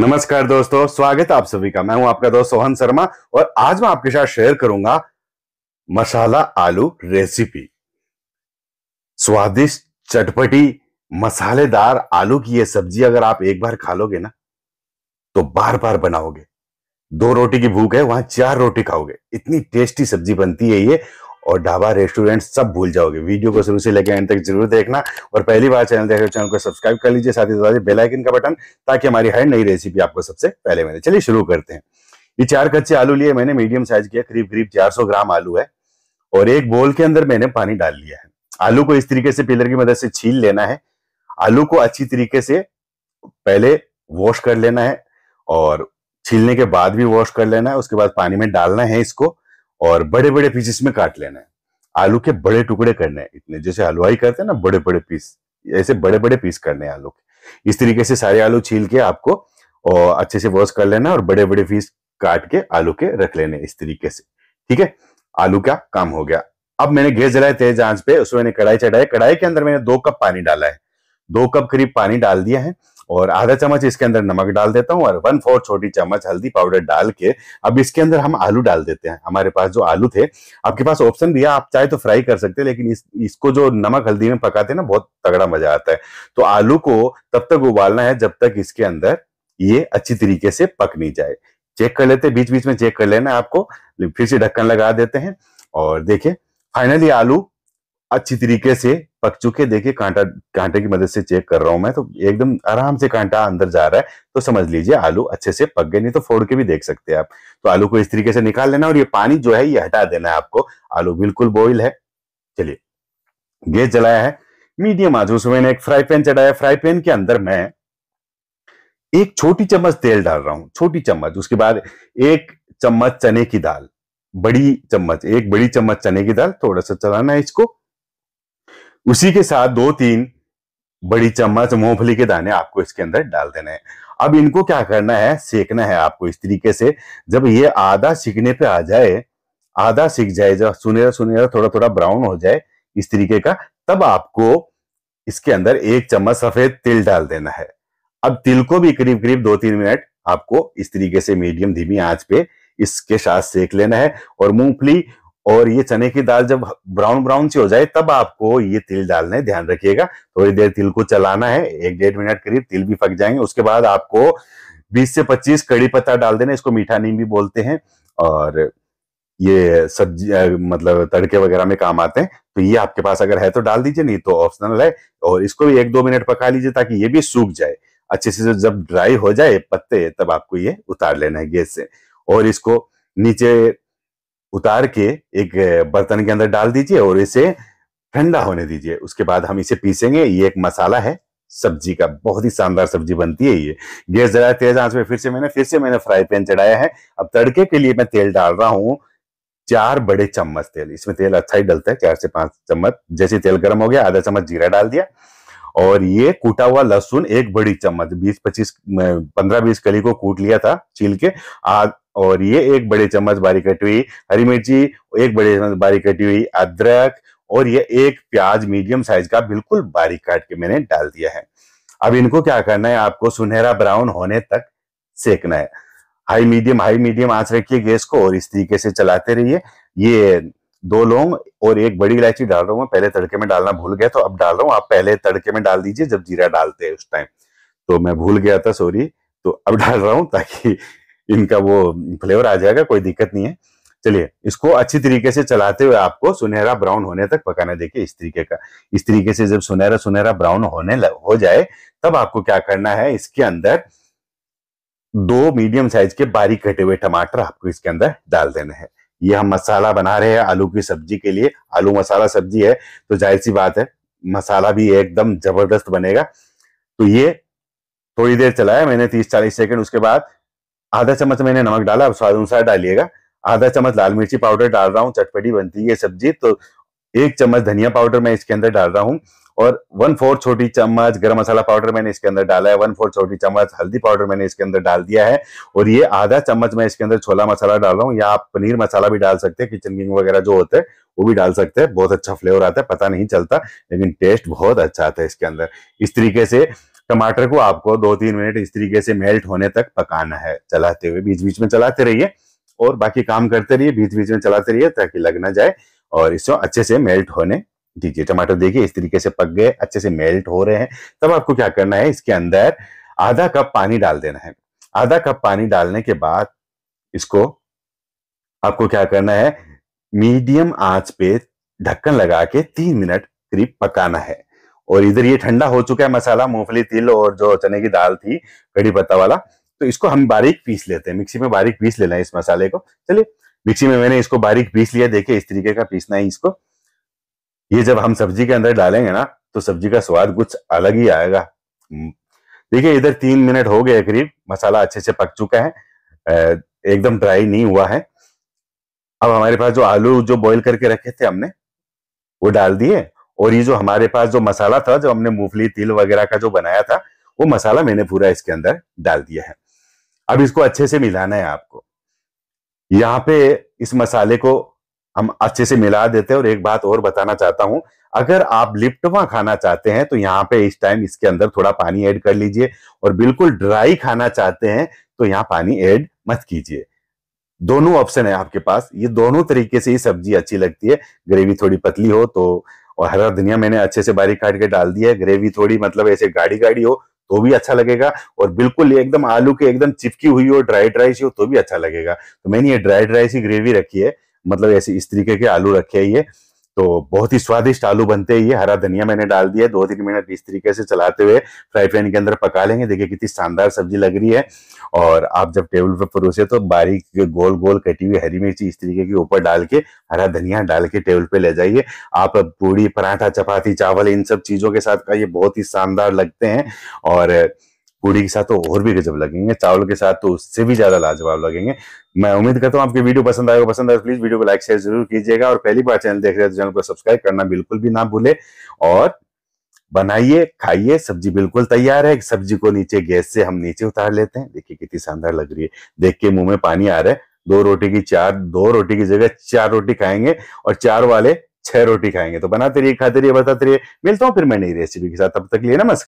नमस्कार दोस्तों स्वागत आप सभी का मैं हूं आपका दोस्त सोहन शर्मा और आज मैं आपके साथ शेयर करूंगा मसाला आलू रेसिपी स्वादिष्ट चटपटी मसालेदार आलू की ये सब्जी अगर आप एक बार खा लोगे ना तो बार बार बनाओगे दो रोटी की भूख है वहां चार रोटी खाओगे इतनी टेस्टी सब्जी बनती है ये और ढाबा रेस्टोरेंट सब भूल जाओगे वीडियो को शुरू से लेकर एंड तक जरूर देखना और पहली बार चैनल देख रहे हो चैनल को सब्सक्राइब कर लीजिए साथ ही साथ बेल आइकन का बटन ताकि हमारी हर नई रेसिपी आपको सबसे पहले मिले चलिए शुरू करते हैं ये चार कच्चे आलू लिए मैंने मीडियम साइज किया करीब करीब 400 ग्राम आलू है और एक बोल के अंदर मैंने पानी डाल लिया है आलू को इस तरीके से पिलर की मदद से छील लेना है आलू को अच्छी तरीके से पहले वॉश कर लेना है और छीलने के बाद भी वॉश कर लेना है उसके बाद पानी में डालना है इसको और बड़े बड़े पीसेस में काट लेना है आलू के बड़े टुकड़े करने हैं इतने जैसे हलवाई करते हैं ना बड़े बड़े पीस ऐसे बड़े बड़े पीस करने हैं आलू के इस तरीके से सारे आलू छील के आपको और अच्छे से वॉश कर लेना और बड़े बड़े पीस काट के आलू के रख लेने इस तरीके से ठीक है आलू का काम हो गया अब मैंने गैस जलाए तेज आंच पे उसमें मैंने कढ़ाई चढ़ाई कढ़ाई के अंदर मैंने दो कप पानी डाला है दो कप करीब पानी डाल दिया है और आधा चम्मच इसके अंदर नमक डाल देता हूँ और वन फोर छोटी चम्मच हल्दी पाउडर डाल के अब इसके अंदर हम आलू डाल देते हैं हमारे पास जो आलू थे आपके पास ऑप्शन भी है आप चाहे तो फ्राई कर सकते हैं लेकिन इस, इसको जो नमक हल्दी में पकाते हैं ना बहुत तगड़ा मजा आता है तो आलू को तब तक उबालना है जब तक इसके अंदर ये अच्छी तरीके से पक नहीं जाए चेक कर लेते बीच बीच में चेक कर लेना आपको फिर से ढक्कन लगा देते हैं और देखिये फाइनली आलू अच्छी तरीके से पक चुके देखिए कांटा कांटे की मदद से चेक कर रहा हूं मैं तो एकदम आराम से कांटा अंदर जा रहा है तो समझ लीजिए आलू अच्छे से पक गए नहीं तो फोड़ के भी देख सकते हैं आप तो आलू को इस तरीके से निकाल लेना और ये पानी जो है ये हटा देना है आपको आलू बिल्कुल बॉइल है चलिए गैस जलाया है मीडियम आज उसमें मैंने एक फ्राई पैन चढ़ाया फ्राई पैन के अंदर मैं एक छोटी चम्मच तेल डाल रहा हूं छोटी चम्मच उसके बाद एक चम्मच चने की दाल बड़ी चम्मच एक बड़ी चम्मच चने की दाल थोड़ा सा चलाना है इसको उसी के साथ दो तीन बड़ी चम्मच मूंगफली के दाने आपको इसके अंदर डाल देने हैं अब इनको क्या करना है सेकना है आपको इस तरीके से जब ये आधा सीखने पे आ जाए आधा सीख जाए जब सुनेरा सुनेरा थोड़ा थोड़ा ब्राउन हो जाए इस तरीके का तब आपको इसके अंदर एक चम्मच सफेद तिल डाल देना है अब तिल को भी करीब करीब दो तीन मिनट आपको इस तरीके से मीडियम धीमी आंच पे इसके साथ सेक लेना है और मूंगफली और ये चने की दाल जब ब्राउन ब्राउन सी हो जाए तब आपको ये तिल डालना है ध्यान रखिएगा थोड़ी देर तिल को चलाना है एक डेढ़ मिनट करीब तिल भी पक जाएंगे उसके बाद आपको 20 से 25 कड़ी पत्ता डाल देना इसको मीठा नीम भी बोलते हैं और ये सब्जी मतलब तड़के वगैरह में काम आते हैं तो ये आपके पास अगर है तो डाल दीजिए नहीं तो ऑप्शनल है और इसको भी एक दो मिनट पका लीजिए ताकि ये भी सूख जाए अच्छे से जब ड्राई हो जाए पत्ते तब आपको ये उतार लेना है गैस से और इसको नीचे उतार के एक बर्तन के अंदर डाल दीजिए और इसे ठंडा होने दीजिए उसके बाद हम इसे पीसेंगे ये एक मसाला है सब्जी का बहुत ही शानदार सब्जी बनती है ये गैस जरा तेज आंच में फिर से मैंने फिर से मैंने फ्राई पैन चढ़ाया है अब तड़के के लिए मैं तेल डाल रहा हूँ चार बड़े चम्मच तेल इसमें तेल अच्छा ही डलता है चार से पांच चम्मच जैसे तेल गर्म हो गया आधा चम्मच जीरा डाल दिया और ये कूटा हुआ लहसुन एक बड़ी चम्मच बीस पच्चीस पंद्रह बीस कली को कूट लिया था छील के और ये एक बड़े चम्मच बारीक कटी हुई हरी मिर्ची एक बड़े चम्मच बारीक कटी हुई अदरक और ये एक प्याज मीडियम साइज का बिल्कुल बारीक काट के मैंने डाल दिया है अब इनको क्या करना है आपको सुनहरा ब्राउन होने तक सेकना है हाई मीडियम हाई मीडियम आंच रखिए गैस को और इस तरीके से चलाते रहिए ये दो लौंग और एक बड़ी इलायची डाल रहा हूँ मैं पहले तड़के में डालना भूल गया तो अब डाल रहा हूँ आप पहले तड़के में डाल दीजिए जब जीरा डालते हैं उस टाइम तो मैं भूल गया था सॉरी तो अब डाल रहा हूं ताकि इनका वो फ्लेवर आ जाएगा कोई दिक्कत नहीं है चलिए इसको अच्छी तरीके से चलाते हुए आपको सुनहरा ब्राउन होने तक पकाना देखिए इस तरीके का इस तरीके से जब सुनहरा सुनहरा ब्राउन होने हो जाए तब आपको क्या करना है इसके अंदर दो मीडियम साइज के बारीक कटे हुए टमाटर आपको इसके अंदर डाल देने हैं ये हम मसाला बना रहे हैं आलू की सब्जी के लिए आलू मसाला सब्जी है तो जाहिर सी बात है मसाला भी एकदम जबरदस्त बनेगा तो ये थोड़ी देर चलाया मैंने तीस चालीस सेकंड उसके बाद आधा चम्मच मैंने नमक डाला अब स्वाद अनुसार डालिएगा आधा चम्मच लाल मिर्ची पाउडर डाल रहा हूँ चटपटी बनती है सब्जी तो एक चम्मच धनिया पाउडर मैं इसके अंदर डाल रहा हूँ और वन फोर्थ छोटी चम्मच गरम मसाला पाउडर मैंने इसके अंदर डाला है वन फोर्थ छोटी चम्मच हल्दी पाउडर मैंने इसके अंदर डाल दिया है और ये आधा चम्मच मैं इसके अंदर छोला मसाला डाल रहा हूँ या आप पनीर मसाला भी डाल सकते हैं किचन किंग वगैरह जो होते हैं वो भी डाल सकते हैं बहुत अच्छा फ्लेवर आता है पता नहीं चलता लेकिन टेस्ट बहुत अच्छा आता है इसके अंदर इस तरीके से टमाटर को आपको दो तीन मिनट इस तरीके से मेल्ट होने तक पकाना है चलाते हुए बीच बीच में चलाते रहिए और बाकी काम करते रहिए बीच बीच में चलाते रहिए ताकि लग ना जाए और इसको अच्छे से मेल्ट होने दीजिए टमाटर देखिए इस तरीके से पक गए अच्छे से मेल्ट हो रहे हैं तब आपको क्या करना है इसके अंदर आधा कप पानी डाल देना है आधा कप पानी डालने के बाद इसको आपको क्या करना है मीडियम आंच पे ढक्कन लगा के तीन मिनट करीब पकाना है और इधर ये ठंडा हो चुका है मसाला मूंगफली तिल और जो चने की दाल थी कड़ी पत्ता वाला तो इसको हम बारीक पीस लेते हैं मिक्सी में बारीक पीस लेना है इस मसाले को चलिए मिक्सी में मैंने इसको बारीक पीस लिया देखिए इस तरीके का पीसना है इसको ये जब हम सब्जी के अंदर डालेंगे ना तो सब्जी का स्वाद कुछ अलग ही आएगा हम्म। देखिए इधर तीन मिनट हो गए करीब मसाला अच्छे से पक चुका है एकदम ड्राई नहीं हुआ है अब हमारे पास जो आलू जो बॉईल करके रखे थे हमने वो डाल दिए और ये जो हमारे पास जो मसाला था जो हमने मूंगफली तिल वगैरह का जो बनाया था वो मसाला मैंने पूरा इसके अंदर डाल दिया है अब इसको अच्छे से मिलाना है आपको यहाँ पे इस मसाले को हम अच्छे से मिला देते हैं और एक बात और बताना चाहता हूं अगर आप लिप्टवा खाना चाहते हैं तो यहाँ पे इस टाइम इसके अंदर थोड़ा पानी ऐड कर लीजिए और बिल्कुल ड्राई खाना चाहते हैं तो यहाँ पानी ऐड मत कीजिए दोनों ऑप्शन है आपके पास ये दोनों तरीके से ही सब्जी अच्छी लगती है ग्रेवी थोड़ी पतली हो तो और हरा धनिया मैंने अच्छे से बारीक काट के डाल दिया है ग्रेवी थोड़ी मतलब ऐसे गाढ़ी गाढ़ी हो तो भी अच्छा लगेगा और बिल्कुल एकदम आलू के एकदम चिपकी हुई हो ड्राई ड्राई सी हो तो भी अच्छा लगेगा तो मैंने ये ड्राई ड्राई सी ग्रेवी रखी है मतलब ऐसे इस तरीके के आलू रखे है ये तो बहुत ही स्वादिष्ट आलू बनते हैं ये हरा धनिया मैंने डाल दिया दो तीन मिनट इस तरीके से चलाते हुए फ्राई पैन के अंदर पका लेंगे देखिए कितनी शानदार सब्जी लग रही है और आप जब टेबल पर परोसे तो बारीक गोल गोल कटी हुई हरी मिर्ची इस तरीके के ऊपर डाल के हरा धनिया डाल के टेबल पे ले जाइए आप पूड़ी पराठा चपाती चावल इन सब चीज़ों के साथ का ये बहुत ही शानदार लगते हैं और पूड़ी के साथ तो और भी गजब लगेंगे चावल के साथ तो उससे भी ज्यादा लाजवाब लगेंगे मैं उम्मीद करता हूँ आपकी वीडियो पसंद आएगा पसंद आए प्लीज वीडियो को लाइक शेयर जरूर कीजिएगा और पहली बार चैनल देख रहे हैं तो चैनल को सब्सक्राइब करना बिल्कुल भी ना भूले और बनाइए खाइए सब्जी बिल्कुल तैयार है सब्जी को नीचे गैस से हम नीचे उतार लेते हैं देखिए कितनी शानदार लग रही है देख के मुंह में पानी आ रहा है दो रोटी की चार दो रोटी की जगह चार रोटी खाएंगे और चार वाले छह रोटी खाएंगे तो बनाते रहिए खाते रहिए बताते रहिए मिलता हूँ फिर मैं नई रेसिपी के साथ तब तक लिए नमस्कार